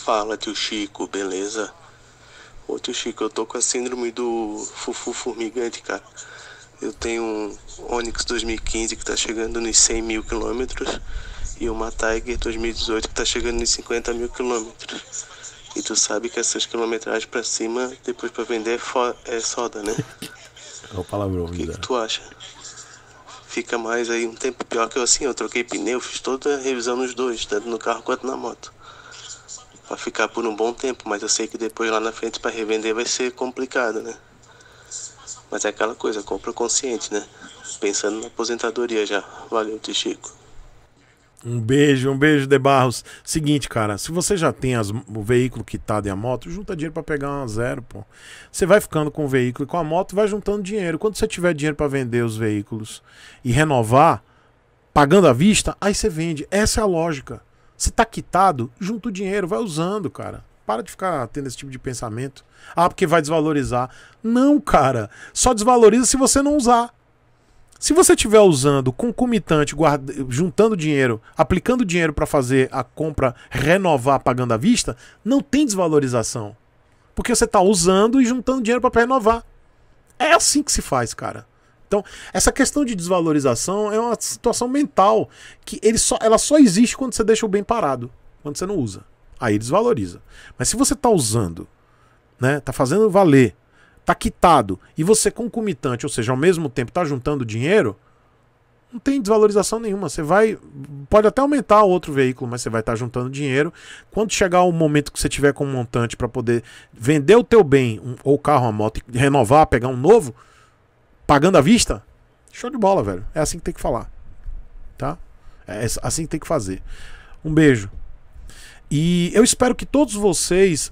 Fala, tio Chico, beleza? Ô, tio Chico, eu tô com a síndrome do fufu formigante, cara. Eu tenho um Onix 2015 que tá chegando nos 100 mil quilômetros e uma Tiger 2018 que tá chegando nos 50 mil quilômetros. E tu sabe que essas quilometragens pra cima, depois pra vender é, é soda, né? É o palavrão, O que, que né? tu acha? Fica mais aí um tempo pior que eu assim, eu troquei pneu, fiz toda a revisão nos dois, tanto no carro quanto na moto para ficar por um bom tempo, mas eu sei que depois lá na frente para revender vai ser complicado, né? Mas é aquela coisa, compra consciente, né? Pensando na aposentadoria já. Valeu, Tichico. Um beijo, um beijo, De Barros. Seguinte, cara, se você já tem as, o veículo quitado e a moto, junta dinheiro para pegar uma zero, pô. Você vai ficando com o veículo e com a moto, vai juntando dinheiro. Quando você tiver dinheiro para vender os veículos e renovar, pagando à vista, aí você vende. Essa é a lógica. Se tá quitado, junta o dinheiro, vai usando, cara. Para de ficar tendo esse tipo de pensamento. Ah, porque vai desvalorizar. Não, cara. Só desvaloriza se você não usar. Se você estiver usando concomitante, guarda, juntando dinheiro, aplicando dinheiro para fazer a compra renovar pagando à vista, não tem desvalorização. Porque você está usando e juntando dinheiro para renovar. É assim que se faz, cara. Então, essa questão de desvalorização é uma situação mental que ele só, ela só existe quando você deixa o bem parado, quando você não usa. Aí desvaloriza. Mas se você está usando, né, tá fazendo valer, tá quitado e você concomitante, ou seja, ao mesmo tempo tá juntando dinheiro, não tem desvalorização nenhuma. Você vai. Pode até aumentar outro veículo, mas você vai estar tá juntando dinheiro. Quando chegar o momento que você tiver com um montante para poder vender o teu bem, um, ou carro, a moto, renovar, pegar um novo, pagando à vista, show de bola, velho. É assim que tem que falar. Tá? É, é assim que tem que fazer. Um beijo. E eu espero que todos vocês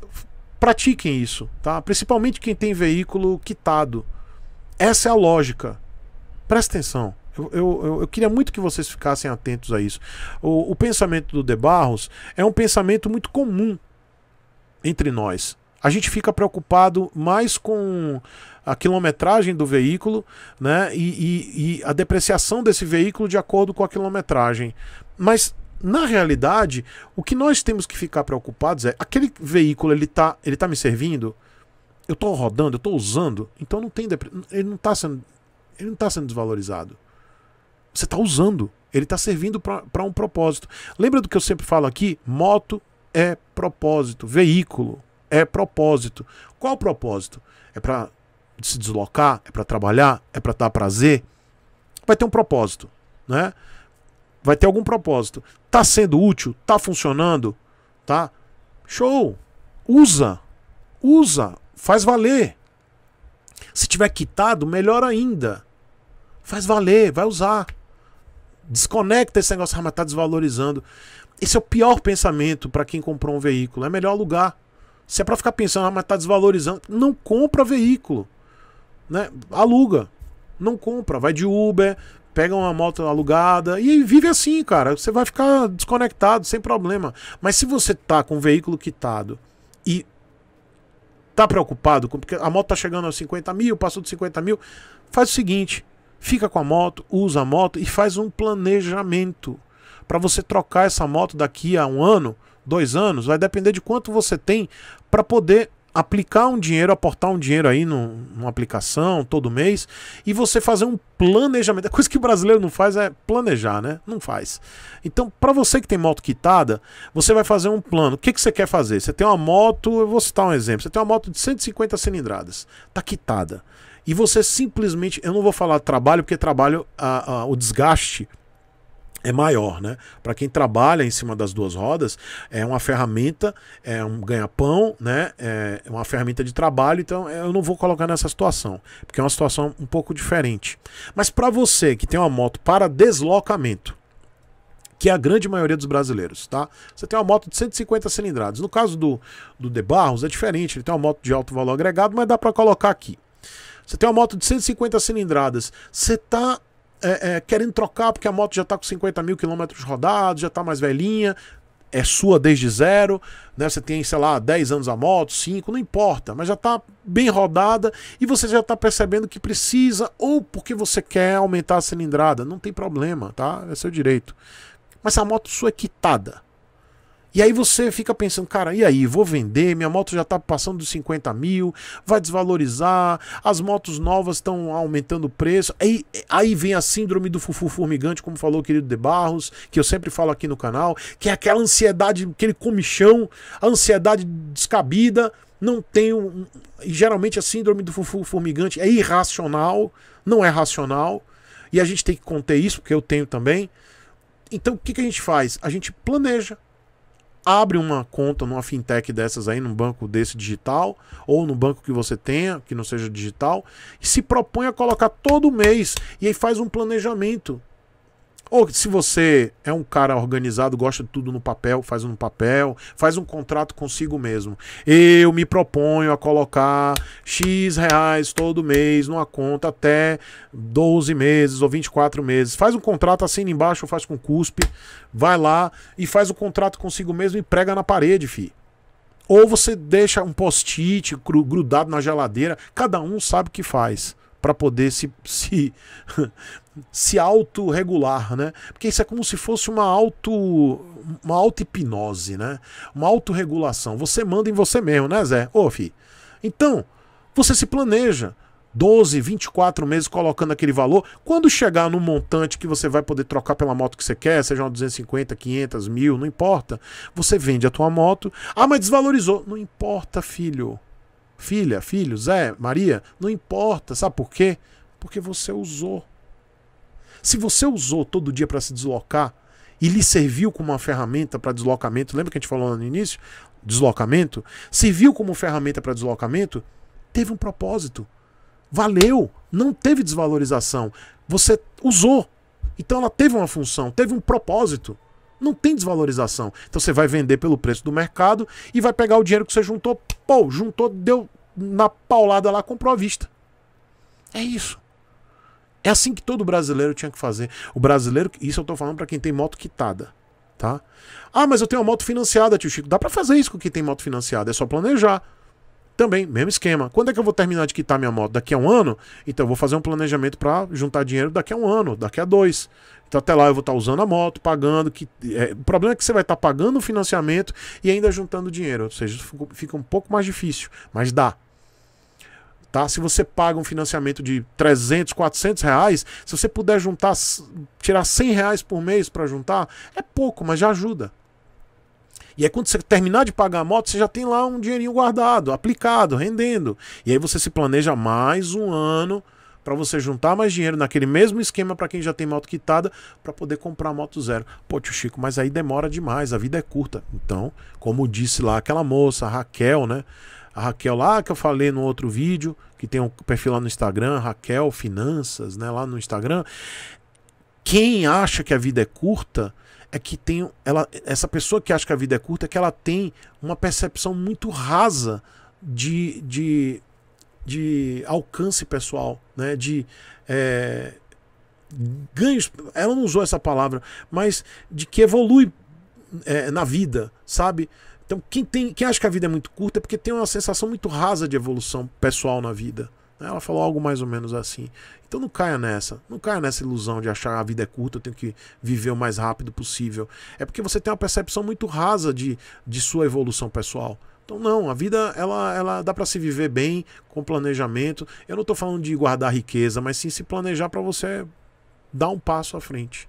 pratiquem isso, tá? Principalmente quem tem veículo quitado. Essa é a lógica. Presta atenção. Eu, eu, eu, queria muito que vocês ficassem atentos a isso. O, o pensamento do De Barros é um pensamento muito comum entre nós a gente fica preocupado mais com a quilometragem do veículo né, e, e, e, a depreciação desse veículo de acordo com a quilometragem. Mas, na realidade, o que nós temos que ficar preocupados é aquele veículo ele está ele tá me servindo, eu estou rodando, eu estou usando, então não tem ele não está sendo ele não está sendo desvalorizado. Você está usando, ele está servindo para um propósito. Lembra do que eu sempre falo aqui? Moto é propósito, veículo é propósito. Qual o propósito? É para se deslocar? É para trabalhar? É para dar prazer? Vai ter um propósito, né? Vai ter algum propósito. Tá sendo útil? Tá funcionando? Tá? Show! Usa! Usa! Faz valer! Se tiver quitado, melhor ainda. Faz valer, vai usar. Desconecta esse negócio, ah, mas tá desvalorizando. Esse é o pior pensamento para quem comprou um veículo. É melhor alugar. Se é para ficar pensando, ah, mas tá desvalorizando, não compra veículo, né? Aluga. Não compra, vai de Uber, pega uma moto alugada e vive assim, cara. Você vai ficar desconectado sem problema. Mas se você tá com o veículo quitado e tá preocupado, com, porque a moto tá chegando aos 50 mil, passou dos 50 mil, faz o seguinte: fica com a moto, usa a moto e faz um planejamento para você trocar essa moto daqui a um ano dois anos, vai depender de quanto você tem para poder aplicar um dinheiro, aportar um dinheiro aí no, numa aplicação todo mês e você fazer um planejamento. A coisa que o brasileiro não faz é planejar, né? Não faz. Então, para você que tem moto quitada, você vai fazer um plano. O que, que você quer fazer? Você tem uma moto, eu vou citar um exemplo. Você tem uma moto de 150 cilindradas, tá quitada. E você simplesmente, eu não vou falar trabalho, porque trabalho, a, a, o desgaste é maior, né? Para quem trabalha em cima das duas rodas, é uma ferramenta, é um ganha-pão, né? É uma ferramenta de trabalho, então é, eu não vou colocar nessa situação, porque é uma situação um pouco diferente. Mas para você que tem uma moto para deslocamento, que é a grande maioria dos brasileiros, tá? Você tem uma moto de 150 cilindradas. No caso do, do De Barros é diferente, ele tem uma moto de alto valor agregado, mas dá para colocar aqui. Você tem uma moto de 150 cilindradas, você tá é, é, querendo trocar porque a moto já está com 50 mil quilômetros rodados, já está mais velhinha, é sua desde zero, né? Você tem, sei lá, 10 anos a moto, 5, não importa, mas já está bem rodada e você já está percebendo que precisa, ou porque você quer aumentar a cilindrada, não tem problema, tá? É seu direito. Mas a moto sua é quitada, e aí você fica pensando, cara, e aí, vou vender, minha moto já tá passando dos 50 mil, vai desvalorizar, as motos novas estão aumentando o preço. Aí, aí vem a síndrome do fufu formigante, como falou o querido De Barros, que eu sempre falo aqui no canal, que é aquela ansiedade, aquele comichão, a ansiedade descabida, não tem um... Geralmente a síndrome do fufu formigante é irracional, não é racional, e a gente tem que conter isso, porque eu tenho também. Então o que, que a gente faz? A gente planeja abre uma conta numa fintech dessas aí, num banco desse digital, ou no banco que você tenha, que não seja digital, e se propõe a colocar todo mês. E aí faz um planejamento ou se você é um cara organizado, gosta de tudo no papel, faz no papel, faz um contrato consigo mesmo. Eu me proponho a colocar X reais todo mês numa conta até 12 meses ou 24 meses. Faz um contrato, assina embaixo, faz com cuspe, vai lá e faz o contrato consigo mesmo e prega na parede, fi. Ou você deixa um post-it grudado na geladeira, cada um sabe o que faz para poder se, se, se autorregular, né? Porque isso é como se fosse uma auto uma auto-hipnose, né? Uma autorregulação. Você manda em você mesmo, né, Zé? Ô, fi. Então, você se planeja 12, 24 meses colocando aquele valor. Quando chegar no montante que você vai poder trocar pela moto que você quer, seja uma 250, 500, mil, não importa. Você vende a tua moto. Ah, mas desvalorizou. Não importa, filho filha, filho, Zé, Maria, não importa, sabe por quê? Porque você usou. Se você usou todo dia para se deslocar e lhe serviu como uma ferramenta para deslocamento, lembra que a gente falou no início? Deslocamento? Serviu como ferramenta para deslocamento, teve um propósito. Valeu, não teve desvalorização. Você usou. Então ela teve uma função, teve um propósito. Não tem desvalorização. Então você vai vender pelo preço do mercado e vai pegar o dinheiro que você juntou, pô, juntou, deu na paulada lá, comprou à vista. É isso. É assim que todo brasileiro tinha que fazer. O brasileiro, isso eu tô falando para quem tem moto quitada, tá? Ah, mas eu tenho uma moto financiada, tio Chico. Dá para fazer isso com quem tem moto financiada, é só planejar. Também, mesmo esquema. Quando é que eu vou terminar de quitar minha moto? Daqui a um ano? Então eu vou fazer um planejamento para juntar dinheiro daqui a um ano, daqui a dois. Então até lá eu vou estar tá usando a moto, pagando. Que, é, o problema é que você vai estar tá pagando o financiamento e ainda juntando dinheiro. Ou seja, fica um pouco mais difícil, mas dá. Tá? Se você paga um financiamento de 300, 400 reais, se você puder juntar, tirar 100 reais por mês para juntar, é pouco, mas já ajuda. E aí, quando você terminar de pagar a moto, você já tem lá um dinheirinho guardado, aplicado, rendendo. E aí você se planeja mais um ano para você juntar mais dinheiro naquele mesmo esquema para quem já tem moto quitada para poder comprar moto zero. Pô, tio Chico, mas aí demora demais, a vida é curta. Então, como disse lá aquela moça, a Raquel, né? A Raquel lá que eu falei no outro vídeo, que tem um perfil lá no Instagram, Raquel Finanças, né, lá no Instagram. Quem acha que a vida é curta, é que tem ela, essa pessoa que acha que a vida é curta, é que ela tem uma percepção muito rasa de, de, de alcance pessoal, né? De é, ganhos. Ela não usou essa palavra, mas de que evolui é, na vida, sabe? Então, quem, tem, quem acha que a vida é muito curta é porque tem uma sensação muito rasa de evolução pessoal na vida, né? Ela falou algo mais ou menos assim. Então não caia nessa. Não caia nessa ilusão de achar a vida é curta, eu tenho que viver o mais rápido possível. É porque você tem uma percepção muito rasa de, de sua evolução pessoal. Então não, a vida ela, ela dá para se viver bem com planejamento. Eu não estou falando de guardar riqueza, mas sim se planejar para você dar um passo à frente.